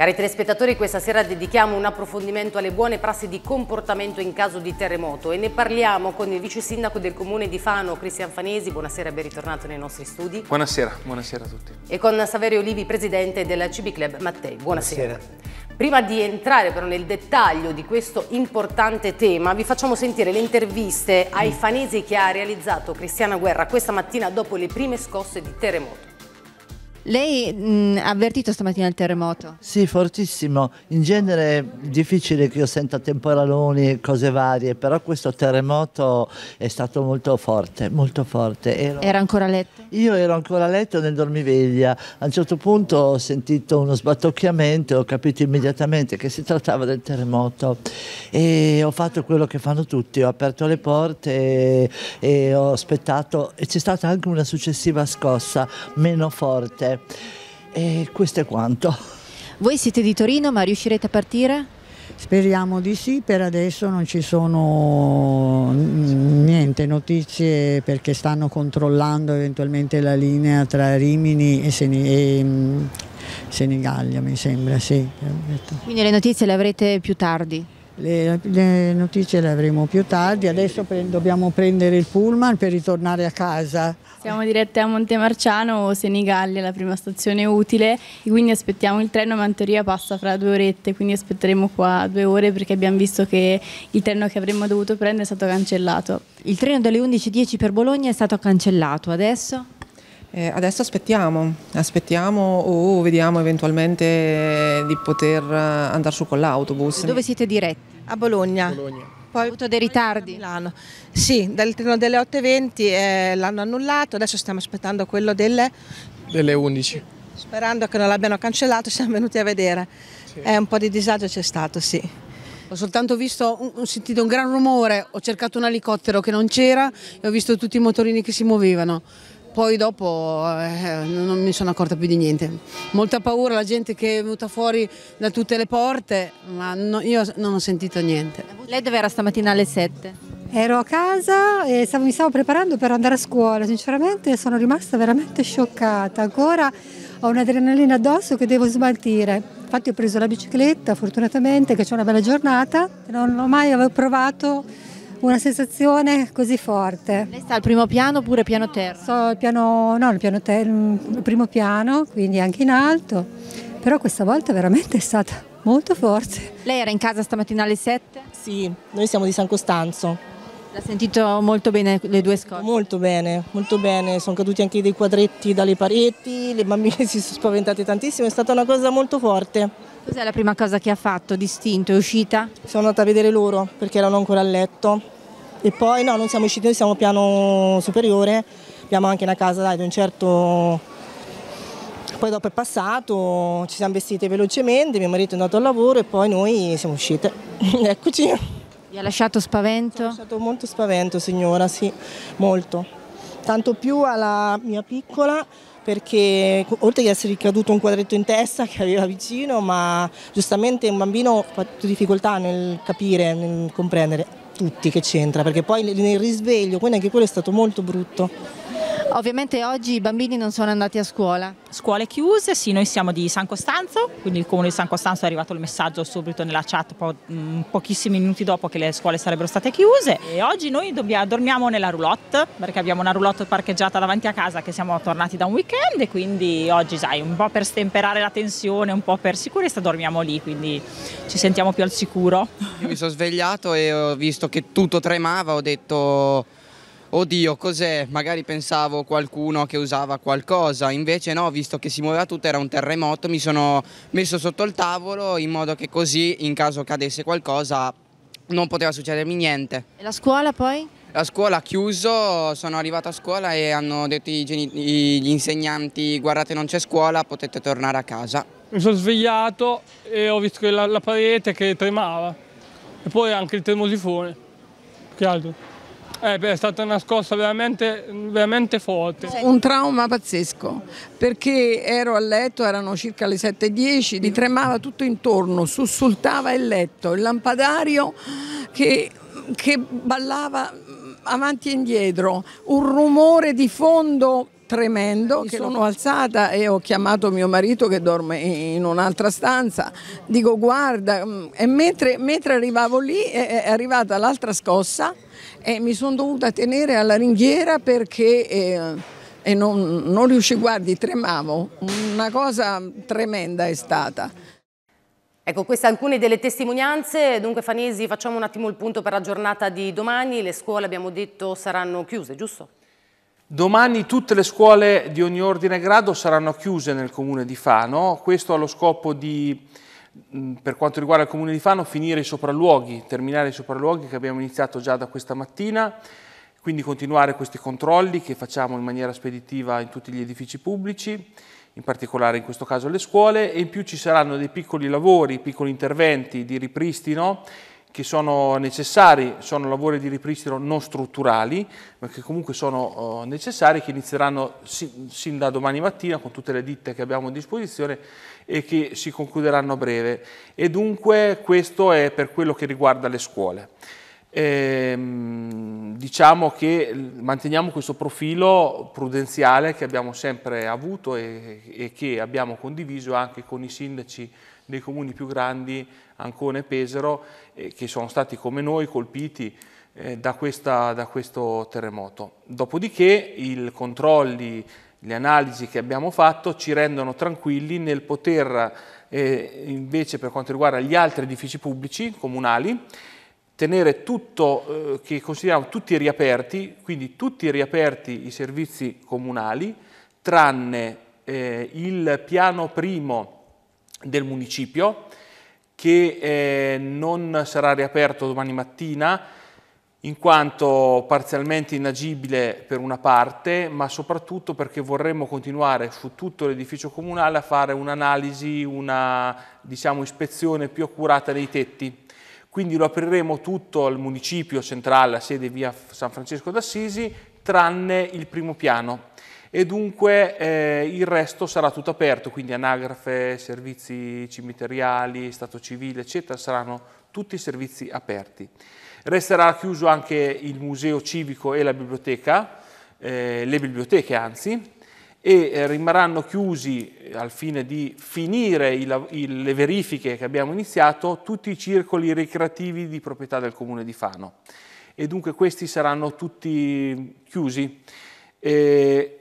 Cari telespettatori, questa sera dedichiamo un approfondimento alle buone prassi di comportamento in caso di terremoto e ne parliamo con il vice sindaco del comune di Fano, Cristian Fanesi. Buonasera e ben ritornato nei nostri studi. Buonasera, buonasera a tutti. E con Saverio Olivi, presidente della CB Club Mattei. Buonasera. buonasera. Prima di entrare però nel dettaglio di questo importante tema, vi facciamo sentire le interviste ai mm. fanesi che ha realizzato Cristiana Guerra questa mattina dopo le prime scosse di terremoto. Lei mh, mm, ha avvertito stamattina il terremoto? Sì, fortissimo. In genere è difficile che io senta temporaloni e cose varie, però questo terremoto è stato molto forte, molto forte. Ero... Era ancora a letto? Io ero ancora a letto nel dormiveglia. A un certo punto ho sentito uno sbattocchiamento e ho capito immediatamente che si trattava del terremoto. E ho fatto quello che fanno tutti, ho aperto le porte e, e ho aspettato. E c'è stata anche una successiva scossa, meno forte e questo è quanto. Voi siete di Torino, ma riuscirete a partire? Speriamo di sì, per adesso non ci sono niente notizie perché stanno controllando eventualmente la linea tra Rimini e, Sen e mm, Senigallia, mi sembra. Sì. Quindi le notizie le avrete più tardi? Le, le notizie le avremo più tardi, adesso pre dobbiamo prendere il pullman per ritornare a casa. Siamo dirette a Montemarciano, Senigallia, la prima stazione utile, e quindi aspettiamo il treno, ma in teoria passa fra due orette, quindi aspetteremo qua due ore perché abbiamo visto che il treno che avremmo dovuto prendere è stato cancellato. Il treno delle 11.10 per Bologna è stato cancellato, adesso? Eh, adesso aspettiamo, aspettiamo o vediamo eventualmente di poter eh, andare su con l'autobus. Dove siete diretti? A Bologna. Bologna. Poi ho avuto dei ritardi? Milano. Sì, dal treno delle 8.20 eh, l'hanno annullato, adesso stiamo aspettando quello delle... delle 11. Sperando che non l'abbiano cancellato, siamo venuti a vedere. Sì. Eh, un po' di disagio c'è stato, sì. Ho soltanto visto, ho sentito un gran rumore, ho cercato un elicottero che non c'era e ho visto tutti i motorini che si muovevano. Poi dopo eh, non mi sono accorta più di niente. Molta paura la gente che è venuta fuori da tutte le porte, ma no, io non ho sentito niente. Lei dove era stamattina alle 7? Ero a casa e stavo, mi stavo preparando per andare a scuola, sinceramente sono rimasta veramente scioccata, ancora ho un'adrenalina addosso che devo smaltire. Infatti ho preso la bicicletta, fortunatamente che c'è una bella giornata, non ho mai provato una sensazione così forte. Lei sta al primo piano oppure piano terra? Sto al piano, no, al piano terra, mm, primo piano, quindi anche in alto, però questa volta veramente è stata molto forte. Lei era in casa stamattina alle 7? Sì, noi siamo di San Costanzo. L'ha sentito molto bene le due scorte? Molto bene, molto bene. Sono caduti anche dei quadretti dalle pareti, le bambine si sono spaventate tantissimo, è stata una cosa molto forte. Cos'è la prima cosa che ha fatto distinto? È uscita? Sono andata a vedere loro perché erano ancora a letto e poi no, non siamo usciti, noi siamo piano superiore, abbiamo anche una casa dai, di un certo... Poi dopo è passato, ci siamo vestite velocemente, mio marito è andato al lavoro e poi noi siamo uscite. Eccoci. Vi ha lasciato spavento? Mi ha lasciato molto spavento signora, sì, molto. Tanto più alla mia piccola perché oltre che essere caduto un quadretto in testa che aveva vicino, ma giustamente un bambino ha fatto difficoltà nel capire, nel comprendere tutti che c'entra, perché poi nel risveglio, quindi anche quello è stato molto brutto. Ovviamente oggi i bambini non sono andati a scuola. Scuole chiuse, sì, noi siamo di San Costanzo, quindi il comune di San Costanzo è arrivato il messaggio subito nella chat po mm, pochissimi minuti dopo che le scuole sarebbero state chiuse e oggi noi dormiamo nella roulotte perché abbiamo una roulotte parcheggiata davanti a casa che siamo tornati da un weekend e quindi oggi sai, un po' per stemperare la tensione, un po' per sicurezza dormiamo lì, quindi ci sentiamo più al sicuro. Io mi sono svegliato e ho visto che tutto tremava, ho detto oddio cos'è, magari pensavo qualcuno che usava qualcosa, invece no, visto che si muoveva tutto era un terremoto, mi sono messo sotto il tavolo in modo che così in caso cadesse qualcosa non poteva succedermi niente. E la scuola poi? La scuola ha chiuso, sono arrivato a scuola e hanno detto gli insegnanti guardate non c'è scuola, potete tornare a casa. Mi sono svegliato e ho visto la, la parete che tremava e poi anche il termosifone, che altro. Eh, beh, è stata una scossa veramente, veramente, forte. Un trauma pazzesco, perché ero a letto, erano circa le 7.10, mi tremava tutto intorno, sussultava il letto, il lampadario che, che ballava avanti e indietro, un rumore di fondo tremendo che sono alzata e ho chiamato mio marito che dorme in un'altra stanza, dico guarda mm", e mentre, mentre arrivavo lì è arrivata l'altra scossa e mi sono dovuta tenere alla ringhiera perché eh, e non, non riuscivo, guardi tremavo, una cosa tremenda è stata. Ecco, queste alcune delle testimonianze. Dunque Fanesi, facciamo un attimo il punto per la giornata di domani. Le scuole, abbiamo detto, saranno chiuse, giusto? Domani tutte le scuole di ogni ordine e grado saranno chiuse nel comune di Fano, questo allo scopo di, mm, per quanto riguarda il comune di Fano, finire i sopralluoghi, terminare i sopralluoghi che abbiamo iniziato già da questa mattina, quindi continuare questi controlli che facciamo in maniera speditiva in tutti gli edifici pubblici, in particolare in questo caso le scuole, e in più ci saranno dei piccoli lavori, piccoli interventi di ripristino che sono necessari, sono lavori di ripristino non strutturali, ma che comunque sono eh, necessari, che inizieranno sin da domani mattina con tutte le ditte che abbiamo a disposizione e che si concluderanno a breve. E dunque questo è per quello che riguarda le scuole. Ehm, diciamo che manteniamo questo profilo prudenziale che abbiamo sempre avuto e, e che abbiamo condiviso anche con i sindaci dei comuni più grandi, Ancone e Pesero, eh, che sono stati come noi colpiti eh, da, questa, da questo terremoto. Dopodiché i controlli, le analisi che abbiamo fatto ci rendono tranquilli nel poter eh, invece per quanto riguarda gli altri edifici pubblici comunali tenere tutto eh, che consideriamo tutti riaperti, quindi tutti riaperti i servizi comunali tranne eh, il piano primo del municipio che eh, non sarà riaperto domani mattina in quanto parzialmente inagibile per una parte, ma soprattutto perché vorremmo continuare su tutto l'edificio comunale a fare un'analisi, una diciamo, ispezione più accurata dei tetti. Quindi lo apriremo tutto al municipio centrale, a sede via San Francesco d'Assisi, tranne il primo piano, e dunque eh, il resto sarà tutto aperto, quindi anagrafe, servizi cimiteriali, stato civile, eccetera, saranno tutti servizi aperti. Resterà chiuso anche il museo civico e la biblioteca, eh, le biblioteche anzi, e eh, rimarranno chiusi eh, al fine di finire il, il, le verifiche che abbiamo iniziato tutti i circoli ricreativi di proprietà del comune di Fano e dunque questi saranno tutti chiusi. E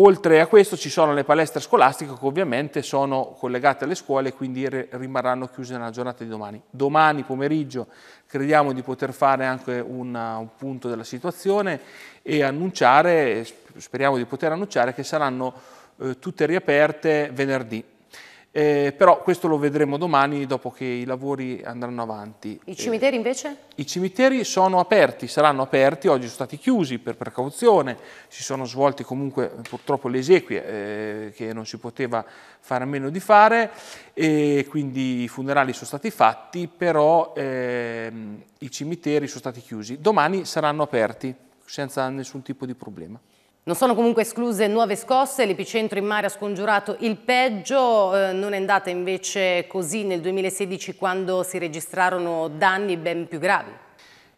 Oltre a questo ci sono le palestre scolastiche che ovviamente sono collegate alle scuole e quindi rimarranno chiuse nella giornata di domani. Domani pomeriggio crediamo di poter fare anche un, un punto della situazione e annunciare, speriamo di poter annunciare che saranno eh, tutte riaperte venerdì. Eh, però questo lo vedremo domani dopo che i lavori andranno avanti. I cimiteri eh, invece? I cimiteri sono aperti, saranno aperti, oggi sono stati chiusi per precauzione, si sono svolti comunque purtroppo le esequie eh, che non si poteva fare a meno di fare e quindi i funerali sono stati fatti, però ehm, i cimiteri sono stati chiusi. Domani saranno aperti senza nessun tipo di problema. Non sono comunque escluse nuove scosse, l'epicentro in mare ha scongiurato il peggio, eh, non è andata invece così nel 2016 quando si registrarono danni ben più gravi.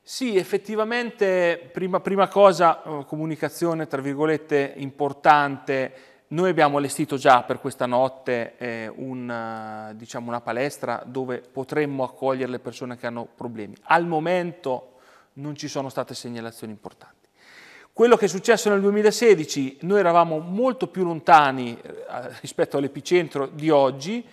Sì, effettivamente, prima, prima cosa, eh, comunicazione tra virgolette importante, noi abbiamo allestito già per questa notte eh, un, eh, diciamo una palestra dove potremmo accogliere le persone che hanno problemi. Al momento non ci sono state segnalazioni importanti. Quello che è successo nel 2016, noi eravamo molto più lontani eh, rispetto all'epicentro di oggi,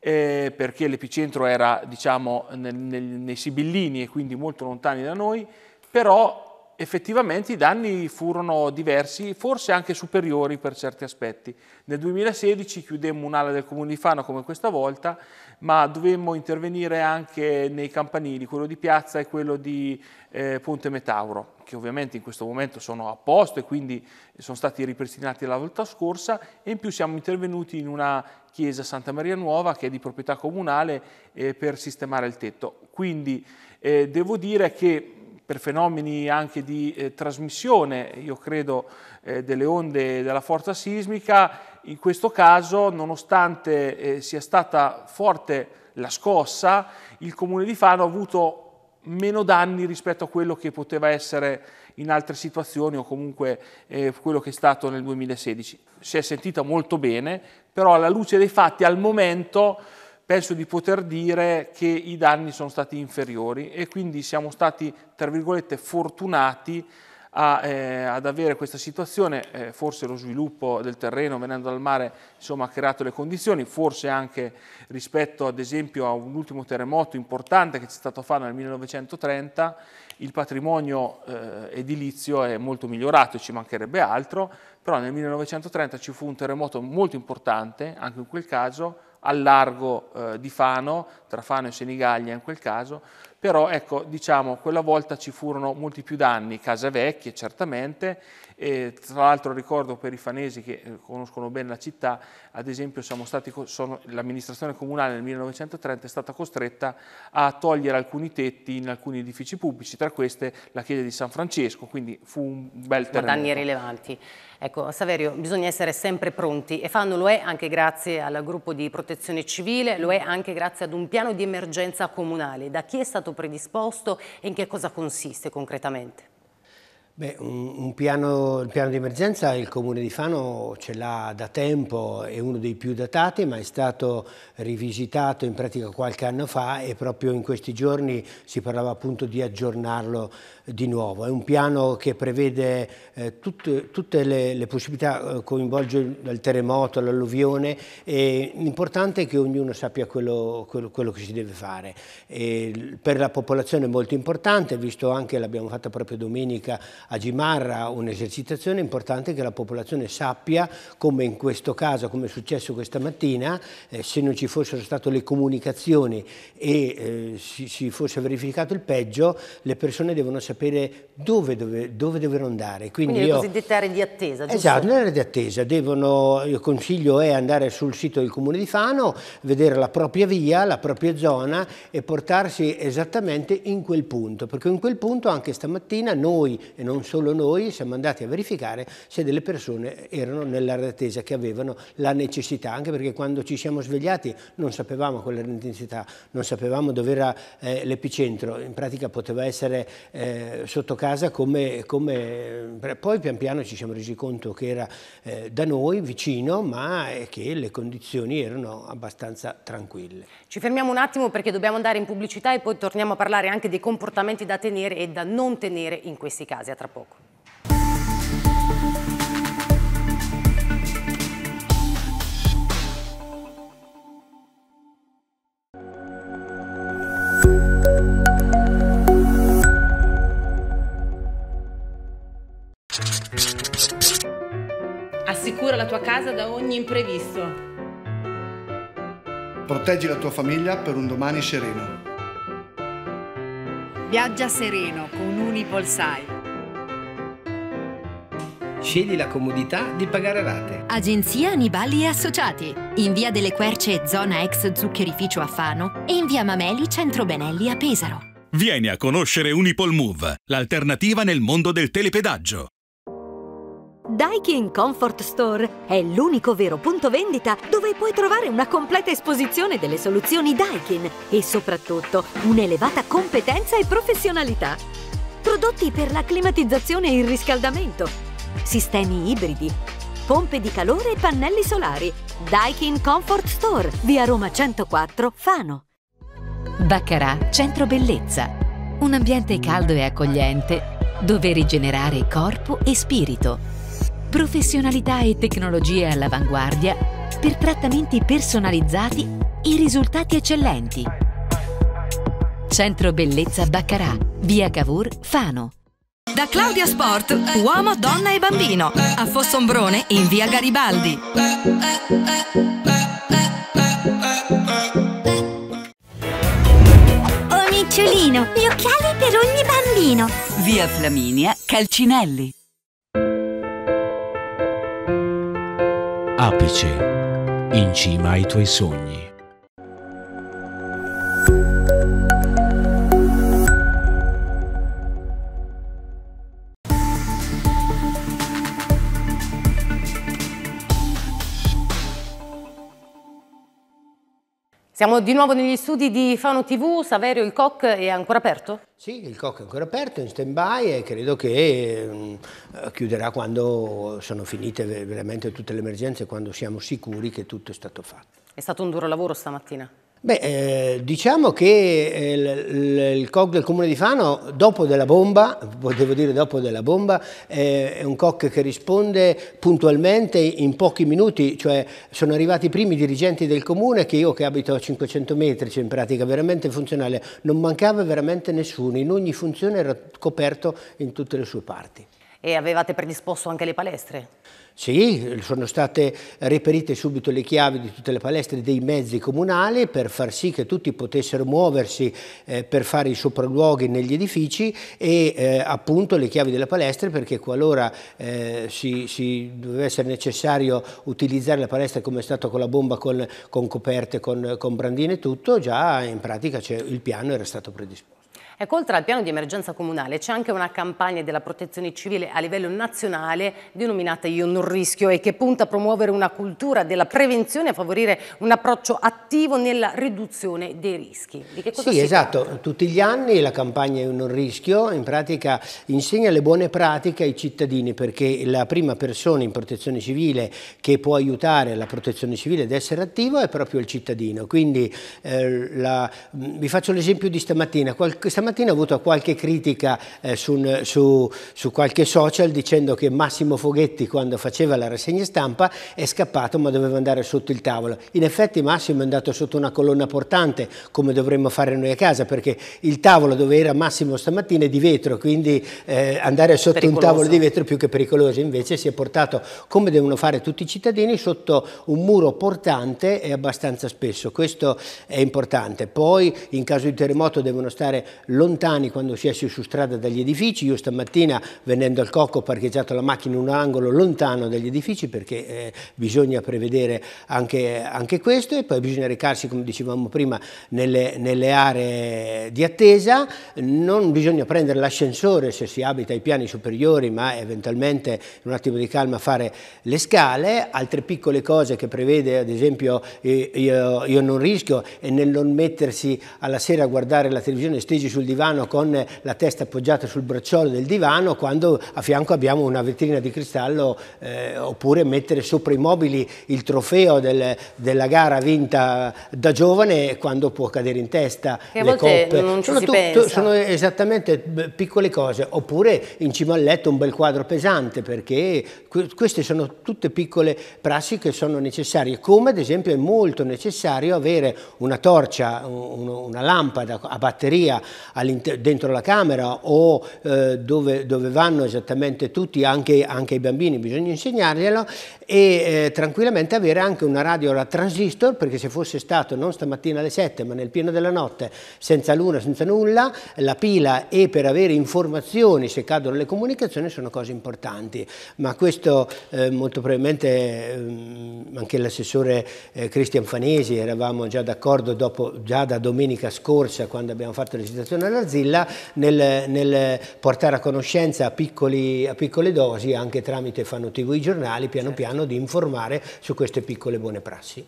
eh, perché l'epicentro era diciamo, nel, nel, nei Sibillini e quindi molto lontani da noi, però effettivamente i danni furono diversi, forse anche superiori per certi aspetti. Nel 2016 chiudemmo un'ala del comune di Fano come questa volta, ma dovemmo intervenire anche nei campanili, quello di Piazza e quello di eh, Ponte Metauro che ovviamente in questo momento sono a posto e quindi sono stati ripristinati la volta scorsa e in più siamo intervenuti in una chiesa Santa Maria Nuova che è di proprietà comunale eh, per sistemare il tetto. Quindi eh, devo dire che per fenomeni anche di eh, trasmissione, io credo, eh, delle onde della forza sismica. In questo caso, nonostante eh, sia stata forte la scossa, il comune di Fano ha avuto meno danni rispetto a quello che poteva essere in altre situazioni o comunque eh, quello che è stato nel 2016. Si è sentita molto bene, però alla luce dei fatti al momento penso di poter dire che i danni sono stati inferiori e quindi siamo stati, tra virgolette, fortunati a, eh, ad avere questa situazione, eh, forse lo sviluppo del terreno venendo dal mare insomma, ha creato le condizioni, forse anche rispetto ad esempio a un ultimo terremoto importante che c'è stato fatto nel 1930, il patrimonio eh, edilizio è molto migliorato e ci mancherebbe altro, però nel 1930 ci fu un terremoto molto importante, anche in quel caso al largo eh, di Fano, tra Fano e Senigallia in quel caso, però ecco, diciamo, quella volta ci furono molti più danni, case vecchie certamente, e tra l'altro ricordo per i fanesi che eh, conoscono bene la città, ad esempio l'amministrazione comunale nel 1930 è stata costretta a togliere alcuni tetti in alcuni edifici pubblici, tra queste la chiesa di San Francesco, quindi fu un bel terreno. Ma danni rilevanti. Ecco, Saverio, bisogna essere sempre pronti e fanno lo è anche grazie al gruppo di protezione civile, lo è anche grazie ad un piano di emergenza comunale. Da chi è stato predisposto e in che cosa consiste concretamente? Beh, un, un piano, il piano di emergenza il Comune di Fano ce l'ha da tempo, è uno dei più datati ma è stato rivisitato in pratica qualche anno fa e proprio in questi giorni si parlava appunto di aggiornarlo di nuovo. È un piano che prevede eh, tut, tutte le, le possibilità, eh, coinvolge dal terremoto, l'alluvione, l'importante è che ognuno sappia quello, quello, quello che si deve fare. E per la popolazione è molto importante, visto anche, l'abbiamo fatta proprio domenica a Gimarra, un'esercitazione è importante che la popolazione sappia come in questo caso, come è successo questa mattina, eh, se non ci fossero state le comunicazioni e eh, si, si fosse verificato il peggio, le persone devono sapere sapere dove, dove, dove devono andare. Quindi, Quindi le cosiddette aree di attesa, giusto? Esatto, le aree di attesa. Devono, il consiglio è andare sul sito del Comune di Fano, vedere la propria via, la propria zona e portarsi esattamente in quel punto. Perché in quel punto anche stamattina noi, e non solo noi, siamo andati a verificare se delle persone erano nell'area di attesa, che avevano la necessità. Anche perché quando ci siamo svegliati non sapevamo qual era l'intensità, non sapevamo dove era eh, l'epicentro. In pratica poteva essere... Eh, eh, sotto casa come, come, eh, Poi pian piano ci siamo resi conto che era eh, da noi, vicino, ma eh, che le condizioni erano abbastanza tranquille. Ci fermiamo un attimo perché dobbiamo andare in pubblicità e poi torniamo a parlare anche dei comportamenti da tenere e da non tenere in questi casi. A tra poco. Assicura la tua casa da ogni imprevisto. Proteggi la tua famiglia per un domani sereno. Viaggia sereno con Unipolsai. Scegli la comodità di pagare rate. Agenzia Aniballi e Associati. In via delle Querce, zona ex zuccherificio a Fano e in via Mameli, centro Benelli a Pesaro. Vieni a conoscere Unipol Move, l'alternativa nel mondo del telepedaggio. Daikin Comfort Store è l'unico vero punto vendita dove puoi trovare una completa esposizione delle soluzioni Daikin e soprattutto un'elevata competenza e professionalità. Prodotti per la climatizzazione e il riscaldamento, sistemi ibridi, pompe di calore e pannelli solari. Daikin Comfort Store, via Roma 104, Fano. Baccarà Centro Bellezza. Un ambiente caldo e accogliente dove rigenerare corpo e spirito professionalità e tecnologie all'avanguardia per trattamenti personalizzati e risultati eccellenti. Centro Bellezza Baccarà, via Cavour, Fano. Da Claudia Sport, uomo, donna e bambino, a Fossombrone in via Garibaldi. Omicciolino, oh gli occhiali per ogni bambino. Via Flaminia, Calcinelli. apice, in cima ai tuoi sogni. Siamo di nuovo negli studi di Fano TV, Saverio il COC è ancora aperto? Sì, il COC è ancora aperto, è in stand by e credo che mm, eh, chiuderà quando sono finite veramente tutte le emergenze, quando siamo sicuri che tutto è stato fatto. È stato un duro lavoro stamattina? Beh, eh, diciamo che eh, il, il COC del comune di Fano, dopo della bomba, devo dire dopo della bomba, eh, è un COC che risponde puntualmente in pochi minuti, cioè sono arrivati i primi dirigenti del comune che io che abito a 500 metri, cioè in pratica veramente funzionale, non mancava veramente nessuno, in ogni funzione era coperto in tutte le sue parti. E avevate predisposto anche le palestre? Sì, sono state reperite subito le chiavi di tutte le palestre dei mezzi comunali per far sì che tutti potessero muoversi eh, per fare i sopralluoghi negli edifici e eh, appunto le chiavi delle palestre perché qualora eh, si, si, doveva essere necessario utilizzare la palestra come è stato con la bomba, con, con coperte, con, con brandine e tutto, già in pratica cioè, il piano era stato predisposto. Ecco, oltre al piano di emergenza comunale c'è anche una campagna della protezione civile a livello nazionale denominata Io non rischio e che punta a promuovere una cultura della prevenzione e a favorire un approccio attivo nella riduzione dei rischi. sì, esatto. Tratta? Tutti gli anni la campagna Io non rischio in pratica insegna le buone pratiche ai cittadini perché la prima persona in protezione civile che può aiutare la protezione civile ad essere attiva è proprio il cittadino. Quindi eh, la, vi faccio l'esempio di stamattina. Qual, stamattina stamattina ho avuto qualche critica eh, su, su, su, qualche social dicendo che Massimo Foghetti quando faceva la rassegna stampa è scappato ma doveva andare sotto il tavolo. In effetti Massimo è andato sotto una colonna portante come dovremmo fare noi a casa perché il tavolo dove era Massimo stamattina è di vetro quindi eh, andare sotto pericoloso. un tavolo di vetro è più che pericoloso invece si è portato come devono fare tutti i cittadini sotto un muro portante e abbastanza spesso. Questo è importante. Poi in caso di terremoto devono stare lontani quando si esce su strada dagli edifici. Io stamattina venendo al Cocco ho parcheggiato la macchina in un angolo lontano dagli edifici perché eh, bisogna prevedere anche, anche, questo e poi bisogna recarsi, come dicevamo prima, nelle, nelle aree di attesa. Non bisogna prendere l'ascensore se si abita ai piani superiori, ma eventualmente in un attimo di calma fare le scale. Altre piccole cose che prevede, ad esempio, io, io non rischio è nel non mettersi alla sera a guardare la televisione stesi sul sul divano con la testa appoggiata sul bracciolo del divano quando a fianco abbiamo una vetrina di cristallo eh, oppure mettere sopra i mobili il trofeo del, della gara vinta da giovane quando può cadere in testa che le coppe. sono, sono esattamente eh, piccole cose oppure in cima al letto un bel quadro pesante perché queste sono tutte piccole prassi che sono necessarie come ad esempio è molto necessario avere una torcia, una lampada a batteria dentro la camera o eh, dove, dove, vanno esattamente tutti, anche, anche ai bambini, bisogna insegnarglielo e eh, tranquillamente avere anche una radio a transistor perché se fosse stato non stamattina alle 7 ma nel pieno della notte senza luna, senza nulla, la pila e per avere informazioni se cadono le comunicazioni sono cose importanti, ma questo eh, molto probabilmente ehm, anche l'assessore eh, Cristian Fanesi eravamo già d'accordo già da domenica scorsa quando abbiamo fatto la recitazione Giovanna Darzilla nel, nel portare a conoscenza a, piccoli, a, piccole dosi, anche tramite fanno TV i giornali, piano certo. piano di informare su queste piccole buone prassi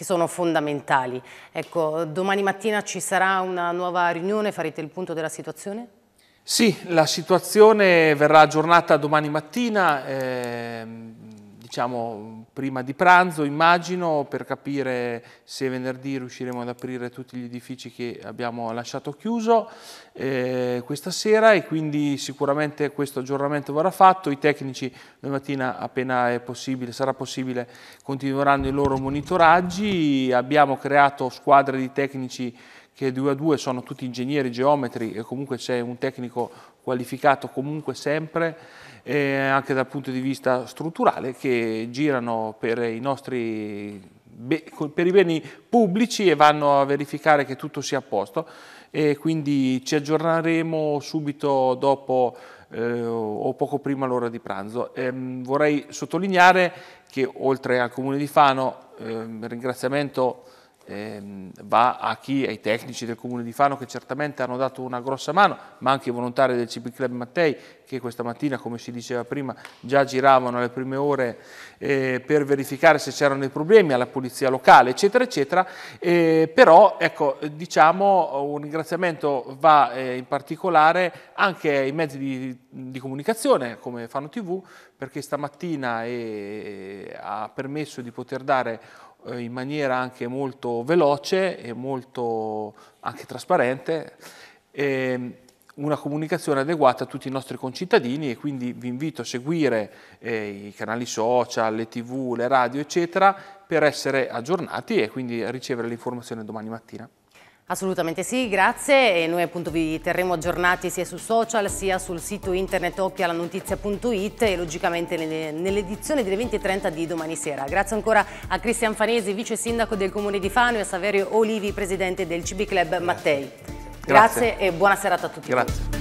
che sono fondamentali. Ecco, domani mattina ci sarà una nuova riunione, farete il punto della situazione? Sì, la situazione verrà aggiornata domani mattina. Ehm diciamo, prima di pranzo, immagino, per capire se venerdì riusciremo ad aprire tutti gli edifici che abbiamo lasciato chiuso eh, questa sera e quindi sicuramente questo aggiornamento verrà fatto. I tecnici domattina, appena possibile, sarà possibile, continueranno i loro monitoraggi. Abbiamo creato squadre di tecnici che 2 a due sono tutti ingegneri, geometri e comunque c'è un tecnico qualificato comunque sempre, eh, anche dal punto di vista strutturale, che girano per i nostri per i beni pubblici e vanno a verificare che tutto sia a posto e quindi ci aggiorneremo subito dopo eh, o poco prima l'ora di pranzo. Ehm, vorrei sottolineare che oltre al Comune di Fano, eh, ringraziamento ehm, va a chi? Ai tecnici del Comune di Fano che certamente hanno dato una grossa mano, ma anche ai volontari del CB Club Mattei che questa mattina, come si diceva prima, già giravano alle prime ore eh, per verificare se c'erano dei problemi, alla polizia locale, eccetera, eccetera. Eh, però, ecco, diciamo, un ringraziamento va eh, in particolare anche ai mezzi di, di comunicazione, come Fano TV, perché stamattina eh, ha permesso di poter dare eh, in maniera anche molto veloce e molto anche trasparente eh, una comunicazione adeguata a tutti i nostri concittadini e quindi vi invito a seguire eh, i canali social, le tv, le radio eccetera per essere aggiornati e quindi ricevere l'informazione domani mattina. Assolutamente sì, grazie e noi appunto vi terremo aggiornati sia su social sia sul sito internet occhialanotizia.it e logicamente nell'edizione delle 20.30 di domani sera. Grazie ancora a Cristian Fanesi, vice sindaco del comune di Fano e a Saverio Olivi, presidente del CB Club Mattei. Grazie, grazie e buona serata a tutti. Grazie.